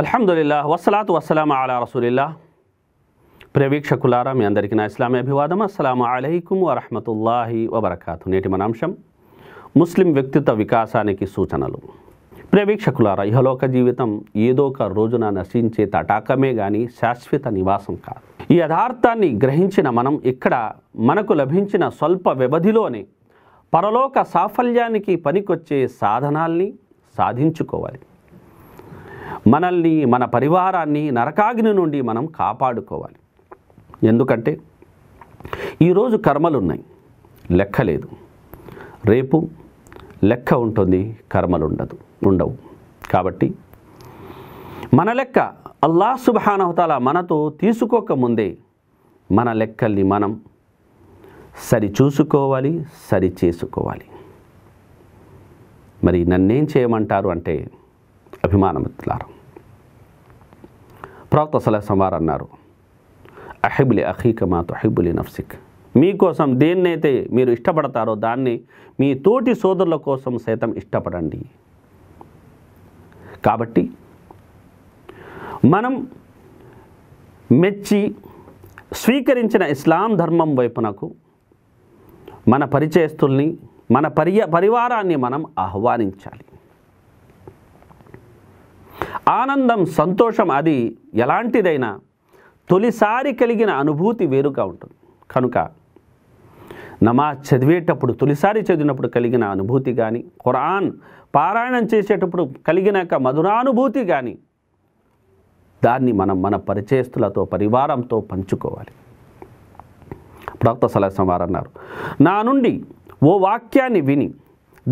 అల్హమ్దుల్లా వసలాత్ వసలాం అలా రసూలిల్లా ప్రవీక్షకులారా మీ అందరికీ నా ఇస్లామీ అభివాదం అస్సలం అలైకుం వరహమతుల్లాహి వబర్కాతు నేటి మన అంశం ముస్లిం వ్యక్తిత్వ వికాసానికి సూచనలు ప్రవీక్షకులారా ఇహలోక జీవితం ఏదో ఒక రోజున నశించే తటాకమే కానీ శాశ్వత నివాసం కాదు ఈ యథార్థాన్ని గ్రహించిన మనం ఇక్కడ మనకు లభించిన స్వల్ప వ్యవధిలోనే పరలోక సాఫల్యానికి పనికొచ్చే సాధనాల్ని సాధించుకోవాలి మనల్ని మన పరివారాన్ని నరకాగ్ని నుండి మనం కాపాడుకోవాలి ఎందుకంటే ఈరోజు కర్మలున్నాయి లెక్క లేదు రేపు లెక్క ఉంటుంది కర్మలు ఉండదు ఉండవు కాబట్టి మన లెక్క అల్లా సుబానవతాల మనతో తీసుకోకముందే మన లెక్కల్ని మనం సరి చూసుకోవాలి సరి చేసుకోవాలి మరి నన్నేం చేయమంటారు అంటే అభిమానమిత్రులారు ప్రవక్త వారు అన్నారు అహిబులి అఖీక మా అహిబులి నఫ్సిక్ మీకోసం దేన్నైతే మీరు ఇష్టపడతారో దాన్ని మీ తోటి సోదరుల కోసం సైతం ఇష్టపడండి కాబట్టి మనం మెచ్చి స్వీకరించిన ఇస్లాం ధర్మం వైపునకు మన పరిచయస్తుల్ని మన పర్య పరివారాన్ని మనం ఆహ్వానించాలి ఆనందం సంతోషం అది ఎలాంటిదైనా తొలిసారి కలిగిన అనుభూతి వేరుగా ఉంటుంది కనుక నమాజ్ చదివేటప్పుడు తొలిసారి చదివినప్పుడు కలిగిన అనుభూతి కానీ ఖురాన్ పారాయణం చేసేటప్పుడు కలిగిన యొక్క మధురానుభూతి కానీ దాన్ని మనం మన పరిచయస్తులతో పరివారంతో పంచుకోవాలి ప్రవక్త సలహసం వారు అన్నారు నా నుండి ఓ వాక్యాన్ని విని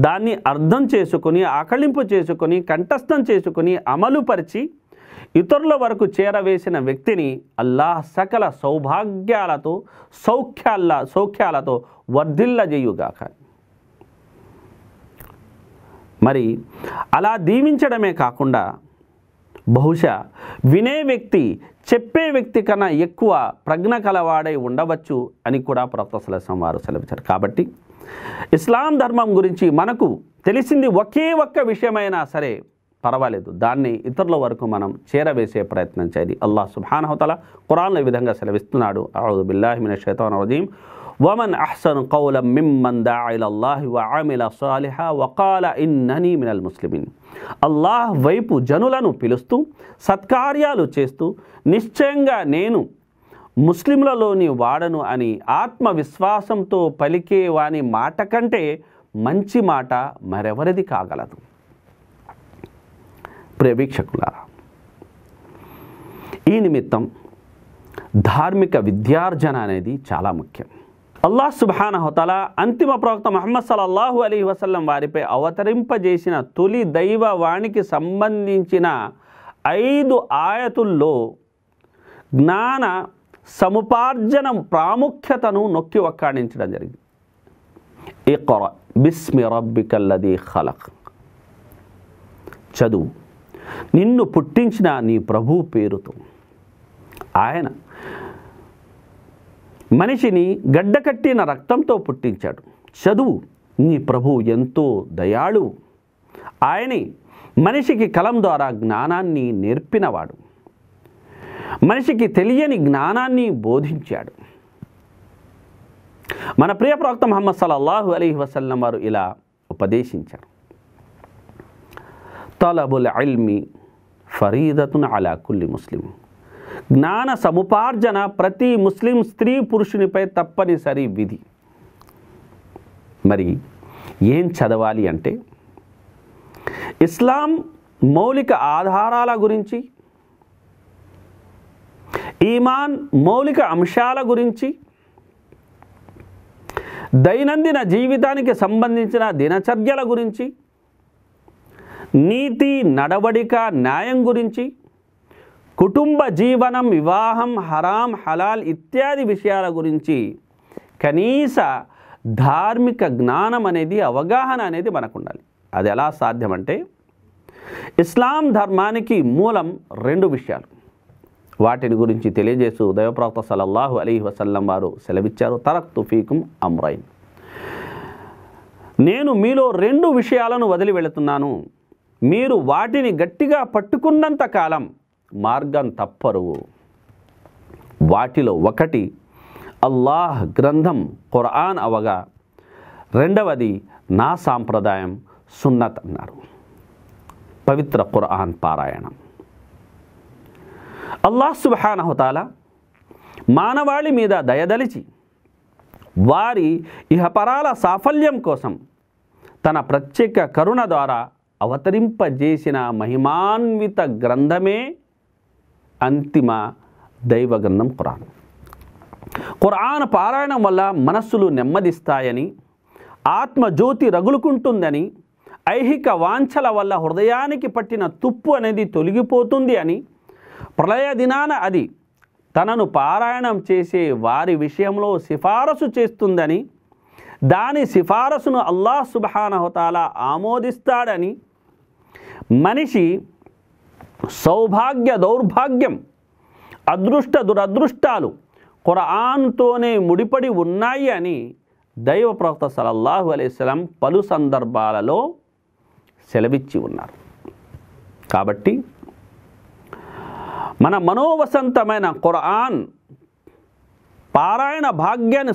దాన్ని అర్థం చేసుకొని ఆకళింపు చేసుకొని కంఠస్థం చేసుకొని అమలుపరిచి ఇతరుల వరకు చేరవేసిన వ్యక్తిని అల్లాహ్ సకల సౌభాగ్యాలతో సౌఖ్యాల సౌఖ్యాలతో వర్ధిల్లజేయుగాక మరి అలా దీవించడమే కాకుండా బహుశా వినే వ్యక్తి చెప్పే వ్యక్తి కన్నా ఎక్కువ ప్రజ్ఞ కలవాడై ఉండవచ్చు అని కూడా ప్రొఫెసర్ వారు సెలవిచ్చారు కాబట్టి ఇస్లాం ధర్మం గురించి మనకు తెలిసింది ఒకే ఒక్క విషయమైనా సరే పర్వాలేదు దాన్ని ఇతరుల వరకు మనం చేరవేసే ప్రయత్నం చేయాలి అల్లాహ్ సుబానహతల ఖురాన్ ఈ విధంగా సెలవిస్తున్నాడు అవుదు బిల్లాహిమిన శైతాన్ రజీం వమన్ అహ్సన్ కౌలం మిమ్మన్ దాయిలల్లాహి వ ఆమిల సాలిహ వకాల ఇన్నని మినల్ ముస్లిమిన్ అల్లాహ్ వైపు జనులను పిలుస్తూ సత్కార్యాలు చేస్తూ నిశ్చయంగా నేను ముస్లింలలోని వాడను అని ఆత్మవిశ్వాసంతో పలికే వాని మాట కంటే మంచి మాట మరెవరిది కాగలదు ప్రేవీక్షకులారా ఈ నిమిత్తం ధార్మిక విద్యార్జన అనేది చాలా ముఖ్యం అల్లాహ్ హోతల అంతిమ ప్రవక్త మహమ్మద్ సలల్లాహు అలీ వసల్లం వారిపై అవతరింపజేసిన తొలి దైవ వాణికి సంబంధించిన ఐదు ఆయతుల్లో జ్ఞాన సముపార్జన ప్రాముఖ్యతను నొక్కి ఒక్కాడించడం జరిగింది కొర బిస్మి రబ్బికల్లది ఖలక్ చదువు నిన్ను పుట్టించిన నీ ప్రభు పేరుతో ఆయన మనిషిని గడ్డకట్టిన రక్తంతో పుట్టించాడు చదువు నీ ప్రభువు ఎంతో దయాళు ఆయనే మనిషికి కలం ద్వారా జ్ఞానాన్ని నేర్పినవాడు మనిషికి తెలియని జ్ఞానాన్ని బోధించాడు మన ప్రియ ప్రవక్త మహమ్మద్ అల్లాహు అలీ వసల్లం వారు ఇలా ఉపదేశించారు తలబుల్ అల్మి ఫరీదతున్ అలా కుల్లి ముస్లిం జ్ఞాన సముపార్జన ప్రతి ముస్లిం స్త్రీ పురుషునిపై తప్పనిసరి విధి మరి ఏం చదవాలి అంటే ఇస్లాం మౌలిక ఆధారాల గురించి ఈమాన్ మౌలిక అంశాల గురించి దైనందిన జీవితానికి సంబంధించిన దినచర్యల గురించి నీతి నడవడిక న్యాయం గురించి కుటుంబ జీవనం వివాహం హరాం హలాల్ ఇత్యాది విషయాల గురించి కనీస ధార్మిక జ్ఞానం అనేది అవగాహన అనేది మనకు ఉండాలి అది ఎలా సాధ్యమంటే ఇస్లాం ధర్మానికి మూలం రెండు విషయాలు వాటిని గురించి తెలియజేస్తూ దైవప్రవక్త సలల్లాహు అలీ వసల్లం వారు సెలవిచ్చారు తరక్ తుఫీకుం అమ్రైన్ నేను మీలో రెండు విషయాలను వదిలి వెళుతున్నాను మీరు వాటిని గట్టిగా పట్టుకున్నంత కాలం మార్గం తప్పరు వాటిలో ఒకటి అల్లాహ్ గ్రంథం ఖురాన్ అవగా రెండవది నా సాంప్రదాయం సున్నత్ అన్నారు పవిత్ర ఖురాన్ పారాయణం అల్లాహ్ సుబహానహుతాల మానవాళి మీద దయదలిచి వారి ఇహపరాల సాఫల్యం కోసం తన ప్రత్యేక కరుణ ద్వారా అవతరింపజేసిన మహిమాన్విత గ్రంథమే అంతిమ దైవ గ్రంథం ఖురాన్ ఖురాన్ పారాయణం వల్ల మనస్సులు నెమ్మదిస్తాయని ఆత్మజ్యోతి రగులుకుంటుందని ఐహిక వాంఛల వల్ల హృదయానికి పట్టిన తుప్పు అనేది తొలగిపోతుంది అని ప్రళయ దినాన అది తనను పారాయణం చేసే వారి విషయంలో సిఫారసు చేస్తుందని దాని సిఫారసును అల్లాహ్ సుబహానహతాలా ఆమోదిస్తాడని మనిషి సౌభాగ్య దౌర్భాగ్యం అదృష్ట దురదృష్టాలు ఖురాన్తోనే ముడిపడి ఉన్నాయి అని దైవ ప్రవక్త సలల్లాహు అలైస్లం పలు సందర్భాలలో సెలవిచ్చి ఉన్నారు కాబట్టి మన మనోవసంతమైన ఖురాన్ పారాయణ భాగ్యాన్ని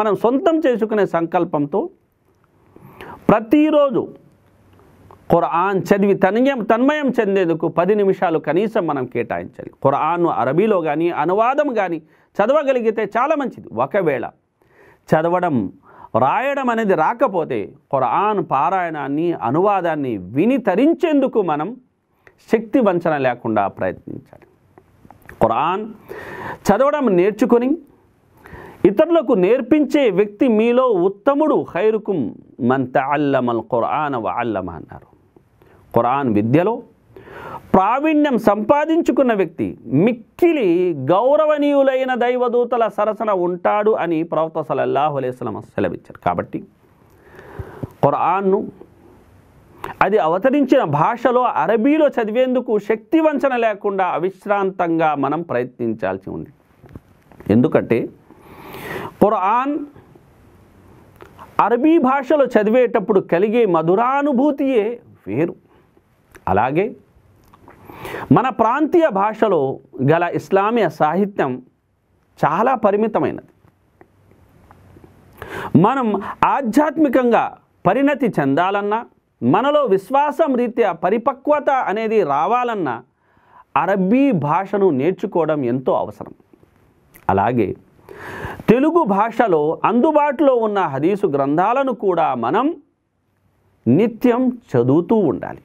మనం సొంతం చేసుకునే సంకల్పంతో ప్రతిరోజు ఖురాన్ చదివి తన్యం తన్మయం చెందేందుకు పది నిమిషాలు కనీసం మనం కేటాయించాలి ఖురాన్ అరబీలో కానీ అనువాదం కానీ చదవగలిగితే చాలా మంచిది ఒకవేళ చదవడం రాయడం అనేది రాకపోతే ఖురాన్ పారాయణాన్ని అనువాదాన్ని విని తరించేందుకు మనం శక్తి వంచన లేకుండా ప్రయత్నించాలి ఖురాన్ చదవడం నేర్చుకొని ఇతరులకు నేర్పించే వ్యక్తి మీలో ఉత్తముడు హైరుకుం మంత అల్లమల్ ఖురాన్ వాళ్ళమ అన్నారు ఖురాన్ విద్యలో ప్రావీణ్యం సంపాదించుకున్న వ్యక్తి మిక్కిలి గౌరవనీయులైన దైవదూతల సరసన ఉంటాడు అని ప్రవక్త సలల్లాహు అలైస్లం సెలవిచ్చారు కాబట్టి ఖురాన్ను అది అవతరించిన భాషలో అరబీలో చదివేందుకు శక్తి వంచన లేకుండా అవిశ్రాంతంగా మనం ప్రయత్నించాల్సి ఉంది ఎందుకంటే ఖురాన్ అరబీ భాషలో చదివేటప్పుడు కలిగే మధురానుభూతియే వేరు అలాగే మన ప్రాంతీయ భాషలో గల ఇస్లామీయ సాహిత్యం చాలా పరిమితమైనది మనం ఆధ్యాత్మికంగా పరిణతి చెందాలన్నా మనలో విశ్వాసం రీత్యా పరిపక్వత అనేది రావాలన్నా అరబ్బీ భాషను నేర్చుకోవడం ఎంతో అవసరం అలాగే తెలుగు భాషలో అందుబాటులో ఉన్న హదీసు గ్రంథాలను కూడా మనం నిత్యం చదువుతూ ఉండాలి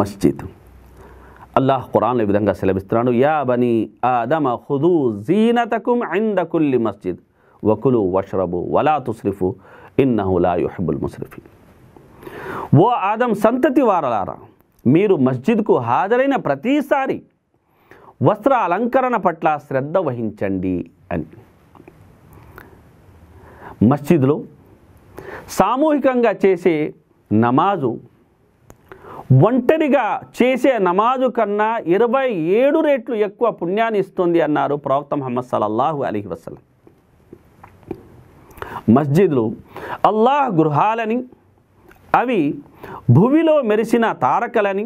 మస్జిద్ అల్లాహ్ ఖురాన్ ఈ విధంగా సెలవిస్తున్నాడు యా బని ఆదమ హుదు జీనతకుం ఇందకుల్లి మస్జిద్ వకులు వషరబు వలా తుస్రిఫు ఇన్నహులా యుహబుల్ ముస్రిఫి ఓ ఆదం సంతతి వారలారా మీరు మస్జిద్కు హాజరైన ప్రతిసారి వస్త్ర అలంకరణ పట్ల శ్రద్ధ వహించండి అని మస్జిద్లో సామూహికంగా చేసే నమాజు ఒంటరిగా చేసే నమాజు కన్నా ఇరవై ఏడు రెట్లు ఎక్కువ పుణ్యాన్ని ఇస్తుంది అన్నారు ప్రవక్త మహమ్మద్ సలల్లాహు అలీహి వసలం మస్జిద్లు అల్లాహ్ గృహాలని అవి భూమిలో మెరిసిన తారకలని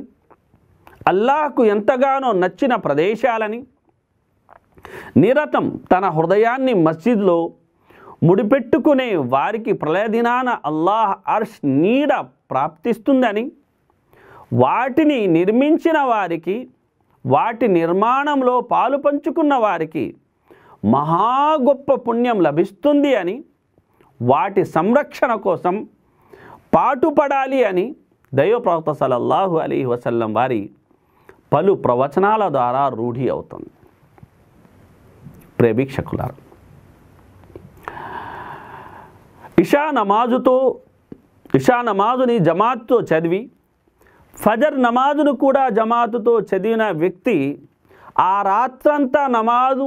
అల్లాహకు ఎంతగానో నచ్చిన ప్రదేశాలని నిరతం తన హృదయాన్ని మస్జిద్లో ముడిపెట్టుకునే వారికి ప్రళయ దినాన అల్లాహ్ అర్ష్ నీడ ప్రాప్తిస్తుందని వాటిని నిర్మించిన వారికి వాటి నిర్మాణంలో పాలు పంచుకున్న వారికి మహా గొప్ప పుణ్యం లభిస్తుంది అని వాటి సంరక్షణ కోసం పాటుపడాలి అని దైవప్రవక్త సలల్లాహు అలీ వసల్లం వారి పలు ప్రవచనాల ద్వారా రూఢి అవుతుంది ప్రేమిక్షకులారు ఇషా నమాజుతో ఇషా నమాజుని జమాత్తో చదివి ఫజర్ నమాజును కూడా జమాతుతో చదివిన వ్యక్తి ఆ రాత్రంతా నమాజు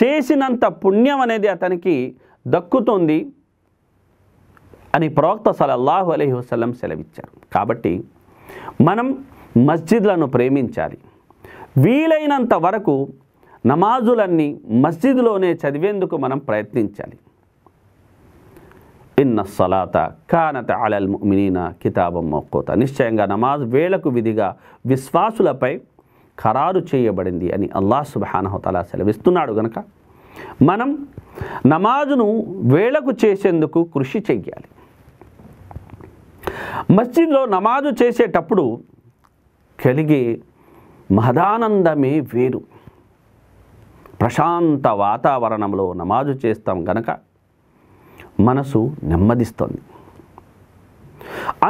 చేసినంత పుణ్యం అనేది అతనికి దక్కుతుంది అని ప్రవక్త సలల్లాహు అలహి వసలం సెలవిచ్చారు కాబట్టి మనం మస్జిద్లను ప్రేమించాలి వీలైనంత వరకు నమాజులన్నీ మస్జిద్లోనే చదివేందుకు మనం ప్రయత్నించాలి ఇన్న సలాత కానత అలల్ మినీన కితాబం మొక్కోత నిశ్చయంగా నమాజ్ వేళకు విధిగా విశ్వాసులపై ఖరారు చేయబడింది అని అల్లాహ్ సుబానహతలా సెలవిస్తున్నాడు గనక మనం నమాజును వేళకు చేసేందుకు కృషి చెయ్యాలి మస్జిద్లో నమాజు చేసేటప్పుడు కలిగే మహదానందమే వేరు ప్రశాంత వాతావరణంలో నమాజు చేస్తాం గనక మనసు నెమ్మదిస్తుంది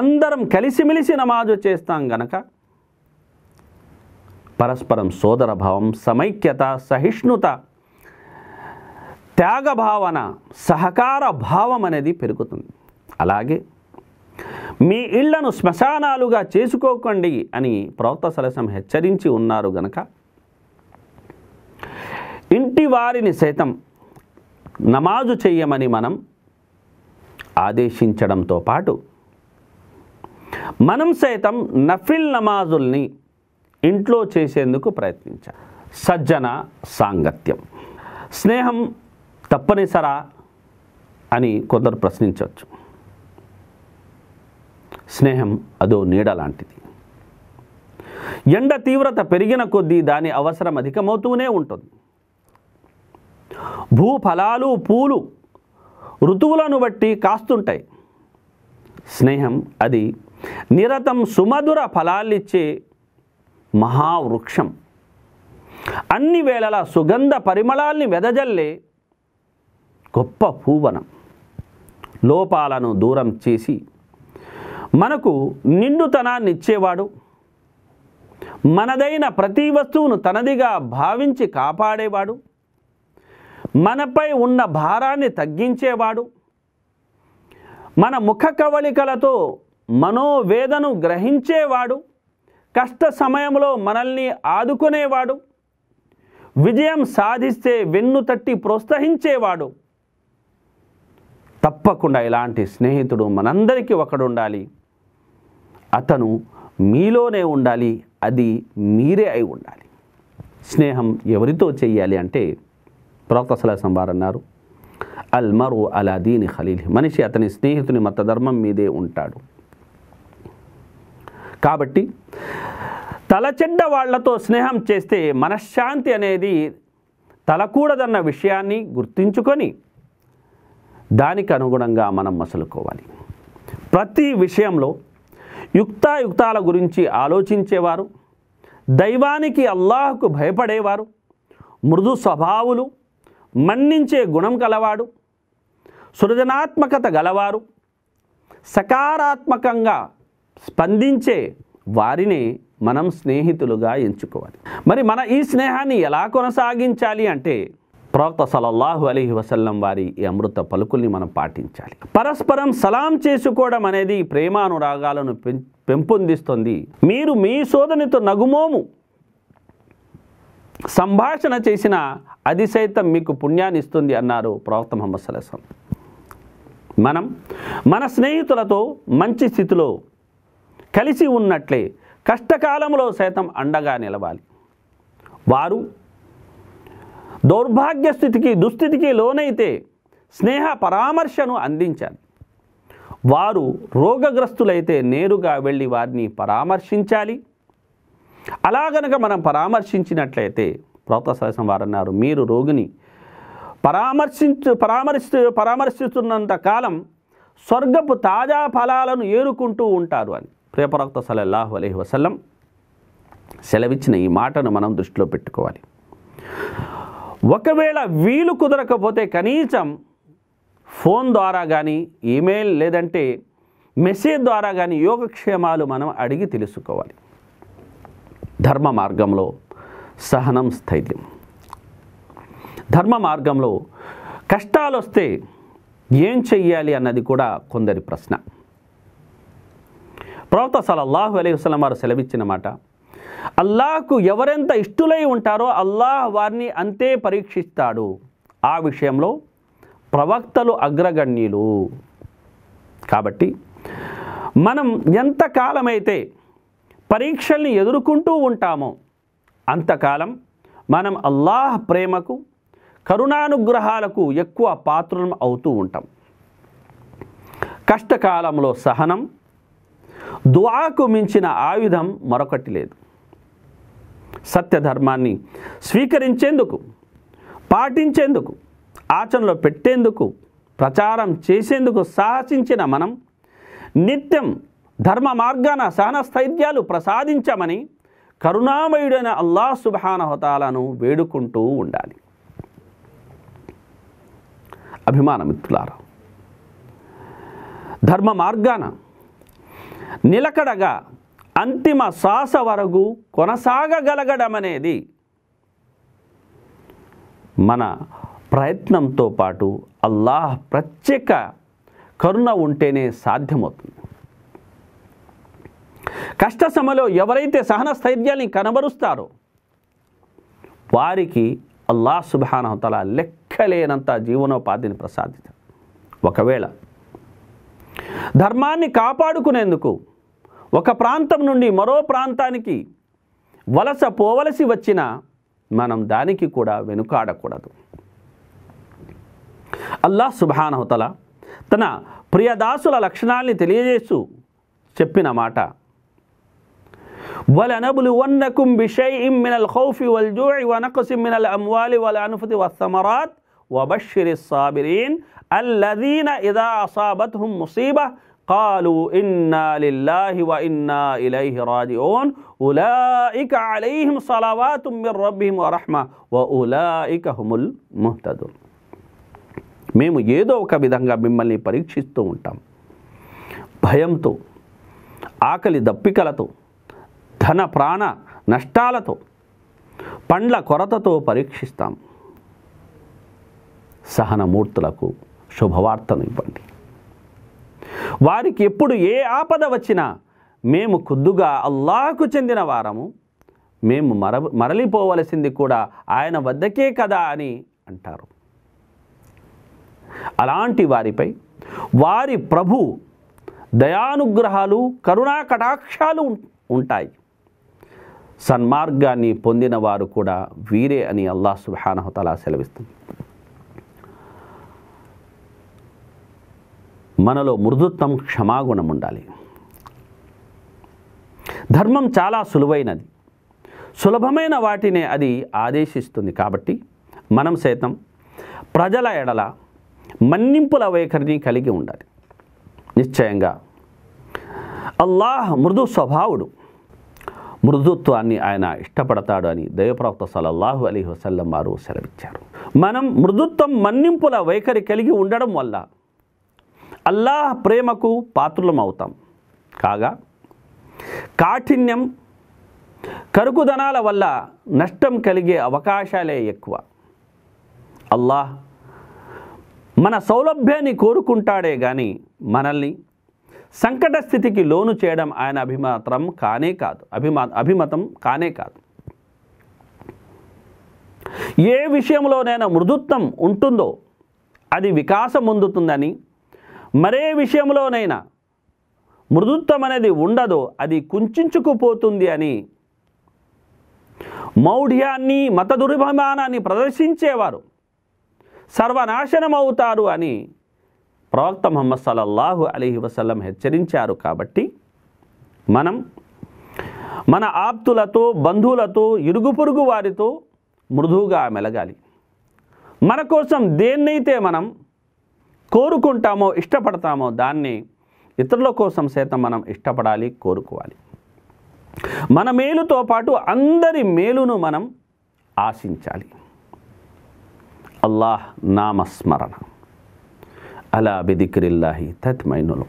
అందరం కలిసిమెలిసి నమాజు చేస్తాం గనక పరస్పరం సోదరభావం సమైక్యత సహిష్ణుత త్యాగ భావన సహకార భావం అనేది పెరుగుతుంది అలాగే మీ ఇళ్లను శ్మశానాలుగా చేసుకోకండి అని ప్రవక్త సలసం హెచ్చరించి ఉన్నారు గనక ఇంటి వారిని సైతం నమాజు చేయమని మనం ఆదేశించడంతో పాటు మనం సైతం నఫిల్ నమాజుల్ని ఇంట్లో చేసేందుకు ప్రయత్నించాలి సజ్జన సాంగత్యం స్నేహం తప్పనిసరా అని కొందరు ప్రశ్నించవచ్చు స్నేహం అదో నీడ లాంటిది ఎండ తీవ్రత పెరిగిన కొద్దీ దాని అవసరం అధికమవుతూనే ఉంటుంది భూఫలాలు పూలు ఋతువులను బట్టి కాస్తుంటాయి స్నేహం అది నిరతం సుమధుర ఫలాలిచ్చే మహావృక్షం అన్ని వేళల సుగంధ పరిమళాల్ని వెదజల్లే గొప్ప పూవనం లోపాలను దూరం చేసి మనకు నిండుతనాన్ని ఇచ్చేవాడు మనదైన ప్రతి వస్తువును తనదిగా భావించి కాపాడేవాడు మనపై ఉన్న భారాన్ని తగ్గించేవాడు మన ముఖ కవళికలతో మనోవేదను గ్రహించేవాడు కష్ట సమయంలో మనల్ని ఆదుకునేవాడు విజయం సాధిస్తే వెన్ను తట్టి ప్రోత్సహించేవాడు తప్పకుండా ఇలాంటి స్నేహితుడు మనందరికీ ఒకడు ఉండాలి అతను మీలోనే ఉండాలి అది మీరే అయి ఉండాలి స్నేహం ఎవరితో చేయాలి అంటే ప్రవక్త సలాసం వారు అన్నారు అల్ మరు అలా దీని ఖలీల్ మనిషి అతని స్నేహితుని మతధర్మం మీదే ఉంటాడు కాబట్టి తలచెడ్డ వాళ్లతో స్నేహం చేస్తే మనశ్శాంతి అనేది తలకూడదన్న విషయాన్ని గుర్తించుకొని దానికి అనుగుణంగా మనం మసలుకోవాలి ప్రతి విషయంలో యుక్తాయుక్తాల గురించి ఆలోచించేవారు దైవానికి అల్లాహకు భయపడేవారు మృదు స్వభావులు మన్నించే గుణం కలవాడు సృజనాత్మకత గలవారు సకారాత్మకంగా స్పందించే వారిని మనం స్నేహితులుగా ఎంచుకోవాలి మరి మన ఈ స్నేహాన్ని ఎలా కొనసాగించాలి అంటే ప్రవక్త సలల్లాహు అలీ వసల్లం వారి ఈ అమృత పలుకుల్ని మనం పాటించాలి పరస్పరం సలాం చేసుకోవడం అనేది ప్రేమానురాగాలను పెంపొందిస్తుంది మీరు మీ సోదనితో నగుమోము సంభాషణ చేసిన అది సైతం మీకు పుణ్యాన్ని ఇస్తుంది అన్నారు ప్రవక్త మహమ్మద్ సలేసం మనం మన స్నేహితులతో మంచి స్థితిలో కలిసి ఉన్నట్లే కష్టకాలంలో సైతం అండగా నిలవాలి వారు దౌర్భాగ్య స్థితికి దుస్థితికి లోనైతే స్నేహ పరామర్శను అందించాలి వారు రోగగ్రస్తులైతే నేరుగా వెళ్ళి వారిని పరామర్శించాలి అలా గనక మనం పరామర్శించినట్లయితే ప్రవత సరసం వారు అన్నారు మీరు రోగిని పరామర్శించు పరామర్శి పరామర్శిస్తున్నంత కాలం స్వర్గపు తాజా ఫలాలను ఏరుకుంటూ ఉంటారు అని ప్రియప్రవక్త సలహు అలహి వసల్లం సెలవిచ్చిన ఈ మాటను మనం దృష్టిలో పెట్టుకోవాలి ఒకవేళ వీలు కుదరకపోతే కనీసం ఫోన్ ద్వారా కానీ ఈమెయిల్ లేదంటే మెసేజ్ ద్వారా కానీ యోగక్షేమాలు మనం అడిగి తెలుసుకోవాలి ధర్మ మార్గంలో సహనం స్థైర్యం ధర్మ మార్గంలో కష్టాలు వస్తే ఏం చెయ్యాలి అన్నది కూడా కొందరి ప్రశ్న ప్రవక్త సలల్లాహు అలీ వసలం వారు సెలవిచ్చిన మాట అల్లాహకు ఎవరెంత ఇష్టులై ఉంటారో అల్లాహ్ వారిని అంతే పరీక్షిస్తాడు ఆ విషయంలో ప్రవక్తలు అగ్రగణ్యులు కాబట్టి మనం ఎంతకాలమైతే పరీక్షల్ని ఎదుర్కొంటూ ఉంటామో అంతకాలం మనం అల్లాహ్ ప్రేమకు కరుణానుగ్రహాలకు ఎక్కువ పాత్రలం అవుతూ ఉంటాం కష్టకాలంలో సహనం దువాకు మించిన ఆయుధం మరొకటి లేదు సత్యధర్మాన్ని స్వీకరించేందుకు పాటించేందుకు ఆచరణలో పెట్టేందుకు ప్రచారం చేసేందుకు సాహసించిన మనం నిత్యం ధర్మ మార్గాన స్థైర్యాలు ప్రసాదించమని కరుణామయుడైన అల్లా సుబహానహతాలను వేడుకుంటూ ఉండాలి అభిమాన మిత్రులారా ధర్మ మార్గాన నిలకడగా అంతిమ శ్వాస వరకు కొనసాగగలగడమనేది అనేది మన ప్రయత్నంతో పాటు అల్లాహ్ ప్రత్యేక కరుణ ఉంటేనే సాధ్యమవుతుంది కష్ట సమలో ఎవరైతే సహన స్థైర్యాన్ని కనబరుస్తారో వారికి అల్లా సుబానహతల లెక్కలేనంత జీవనోపాధిని ప్రసాదించారు ఒకవేళ ధర్మాన్ని కాపాడుకునేందుకు ఒక ప్రాంతం నుండి మరో ప్రాంతానికి వలస పోవలసి వచ్చిన మనం దానికి కూడా వెనుకాడకూడదు అల్లాహ్ సుబానహతల తన ప్రియదాసుల లక్షణాల్ని తెలియజేస్తూ చెప్పిన మాట ولنبلونكم بشيء من الخوف والجوع ونقص من الأموال والأنفس والثمرات وبشر الصابرين الذين إذا أصابتهم مصيبة قالوا إنا لله وإنا إليه راجعون أولئك عليهم صلوات من ربهم ورحمة وأولئك هم المهتدون మేము ఏదో ఒక విధంగా మిమ్మల్ని పరీక్షిస్తూ ఉంటాం భయంతో ఆకలి దప్పికలతో ధన ప్రాణ నష్టాలతో పండ్ల కొరతతో పరీక్షిస్తాం సహనమూర్తులకు శుభవార్తను ఇవ్వండి వారికి ఎప్పుడు ఏ ఆపద వచ్చినా మేము కొద్దుగా అల్లాకు చెందిన వారము మేము మర మరలిపోవలసింది కూడా ఆయన వద్దకే కదా అని అంటారు అలాంటి వారిపై వారి ప్రభు దయానుగ్రహాలు కరుణా కటాక్షాలు ఉంటాయి సన్మార్గాన్ని పొందిన వారు కూడా వీరే అని అల్లా సుబానహతలా సెలవిస్తుంది మనలో మృదుత్వం క్షమాగుణం ఉండాలి ధర్మం చాలా సులువైనది సులభమైన వాటినే అది ఆదేశిస్తుంది కాబట్టి మనం సైతం ప్రజల ఎడల మన్నింపుల వైఖరిని కలిగి ఉండాలి నిశ్చయంగా అల్లాహ్ మృదు స్వభావుడు మృదుత్వాన్ని ఆయన ఇష్టపడతాడు అని దైవప్రవక్త సలల్లాహు అలీ వసల్లం వారు సెలవిచ్చారు మనం మృదుత్వం మన్నింపుల వైఖరి కలిగి ఉండడం వల్ల అల్లాహ్ ప్రేమకు పాత్రులం అవుతాం కాగా కాఠిన్యం కరుకుదనాల వల్ల నష్టం కలిగే అవకాశాలే ఎక్కువ అల్లాహ్ మన సౌలభ్యాన్ని కోరుకుంటాడే కానీ మనల్ని సంకట స్థితికి లోను చేయడం ఆయన అభిమాత్రం కానే కాదు అభిమా అభిమతం కానే కాదు ఏ విషయంలోనైనా మృదుత్వం ఉంటుందో అది వికాసం పొందుతుందని మరే విషయంలోనైనా మృదుత్వం అనేది ఉండదో అది కుంచుకుపోతుంది అని మౌఢ్యాన్ని మత దుర్భిమానాన్ని ప్రదర్శించేవారు సర్వనాశనం అవుతారు అని ప్రవక్త మొహమ్మద్ సల్లల్లాహు అలీహి వసల్లం హెచ్చరించారు కాబట్టి మనం మన ఆప్తులతో బంధువులతో ఇరుగు పొరుగు వారితో మృదువుగా మెలగాలి మన కోసం దేన్నైతే మనం కోరుకుంటామో ఇష్టపడతామో దాన్ని ఇతరుల కోసం సైతం మనం ఇష్టపడాలి కోరుకోవాలి మన మేలుతో పాటు అందరి మేలును మనం ఆశించాలి అల్లాహ్ నామస్మరణ అలా బిదిక్రిల్లాహి తత్మైనుల్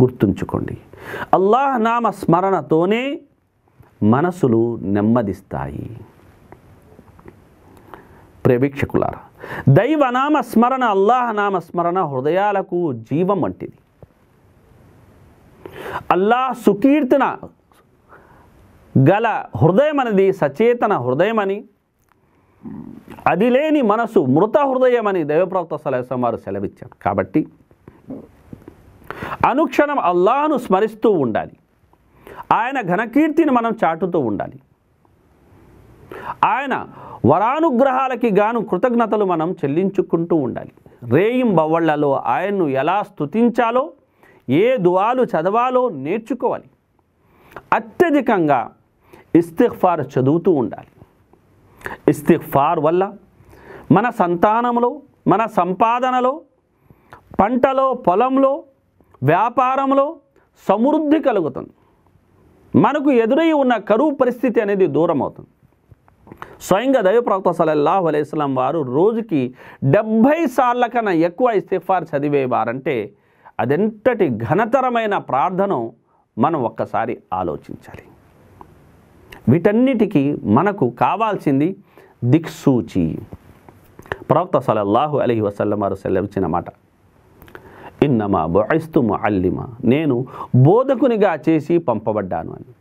గుర్తుంచుకోండి అల్లాహ్ నామ స్మరణతోనే మనసులు నెమ్మదిస్తాయి ప్రేమిక్షకులారా దైవనామ స్మరణ అల్లాహ నామ స్మరణ హృదయాలకు జీవం వంటిది అల్లాహ్ సుకీర్తన గల హృదయం అనేది సచేతన హృదయమని అది లేని మనసు మృత హృదయం అని దేవప్రవక్త సలహం వారు సెలవిచ్చారు కాబట్టి అనుక్షణం అల్లాను స్మరిస్తూ ఉండాలి ఆయన ఘనకీర్తిని మనం చాటుతూ ఉండాలి ఆయన వరానుగ్రహాలకి గాను కృతజ్ఞతలు మనం చెల్లించుకుంటూ ఉండాలి రేయిం బవళ్లలో ఆయన్ను ఎలా స్థుతించాలో ఏ దువాలు చదవాలో నేర్చుకోవాలి అత్యధికంగా ఇస్తిఫార్ చదువుతూ ఉండాలి ఇస్తిఫార్ వల్ల మన సంతానంలో మన సంపాదనలో పంటలో పొలంలో వ్యాపారంలో సమృద్ధి కలుగుతుంది మనకు ఎదురై ఉన్న కరువు పరిస్థితి అనేది దూరం అవుతుంది స్వయంగా దైవప్రవక్త సలల్లాహు అలైస్లాం వారు రోజుకి డెబ్భై సార్ల కన్నా ఎక్కువ ఇస్తిఫార్ చదివేవారంటే అదెంతటి ఘనతరమైన ప్రార్థన మనం ఒక్కసారి ఆలోచించాలి వీటన్నిటికీ మనకు కావాల్సింది దిక్సూచి ప్రవక్త సలల్లాహు అలహి వసల్లం వారు సెలవిచ్చిన మాట ఇన్నమా బొయిస్తు అల్లిమా నేను బోధకునిగా చేసి పంపబడ్డాను అని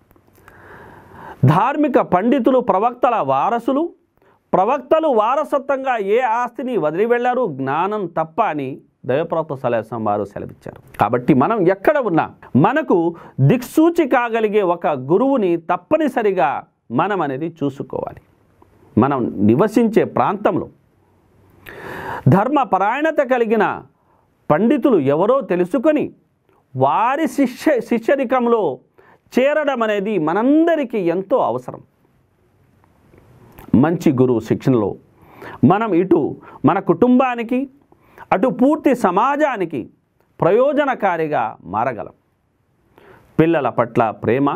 ధార్మిక పండితులు ప్రవక్తల వారసులు ప్రవక్తలు వారసత్వంగా ఏ ఆస్తిని వదిలి వెళ్లారు జ్ఞానం తప్ప అని దైవప్రవక్త సలహా వారు సెలవిచ్చారు కాబట్టి మనం ఎక్కడ ఉన్నా మనకు దిక్సూచి కాగలిగే ఒక గురువుని తప్పనిసరిగా మనం అనేది చూసుకోవాలి మనం నివసించే ప్రాంతంలో ధర్మపరాయణత కలిగిన పండితులు ఎవరో తెలుసుకొని వారి శిష్య శిష్యరికంలో చేరడం అనేది మనందరికీ ఎంతో అవసరం మంచి గురువు శిక్షణలో మనం ఇటు మన కుటుంబానికి అటు పూర్తి సమాజానికి ప్రయోజనకారిగా మారగలం పిల్లల పట్ల ప్రేమ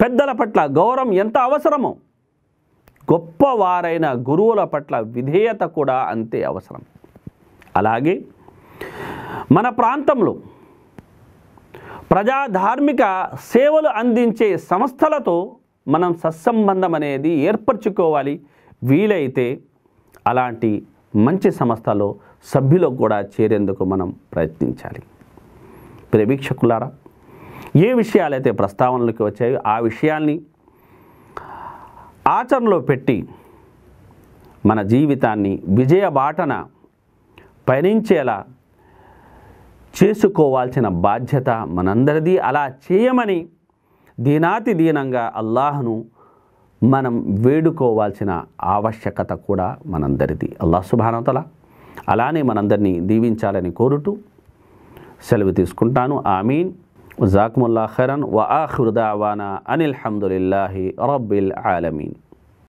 పెద్దల పట్ల గౌరవం ఎంత అవసరమో గొప్పవారైన గురువుల పట్ల విధేయత కూడా అంతే అవసరం అలాగే మన ప్రాంతంలో ప్రజాధార్మిక సేవలు అందించే సంస్థలతో మనం సత్సంబంధం అనేది ఏర్పరచుకోవాలి వీలైతే అలాంటి మంచి సంస్థలో సభ్యులకు కూడా చేరేందుకు మనం ప్రయత్నించాలి ప్రవీక్షకులారా ఏ విషయాలైతే ప్రస్తావనలోకి వచ్చాయో ఆ విషయాల్ని ఆచరణలో పెట్టి మన జీవితాన్ని విజయ బాటన పయనించేలా చేసుకోవాల్సిన బాధ్యత మనందరిది అలా చేయమని దీనాతి దీనంగా అల్లాహ్ను మనం వేడుకోవాల్సిన ఆవశ్యకత కూడా మనందరిది అల్లా శుభానతల అలానే మనందరినీ దీవించాలని కోరుతూ సెలవు తీసుకుంటాను ఆమీన్ జాకుముల్లా ఖరన్ వ ఆహుర్దావానా అనిల్ హందుల్లాహి రబ్బిల్ ఆలమీన్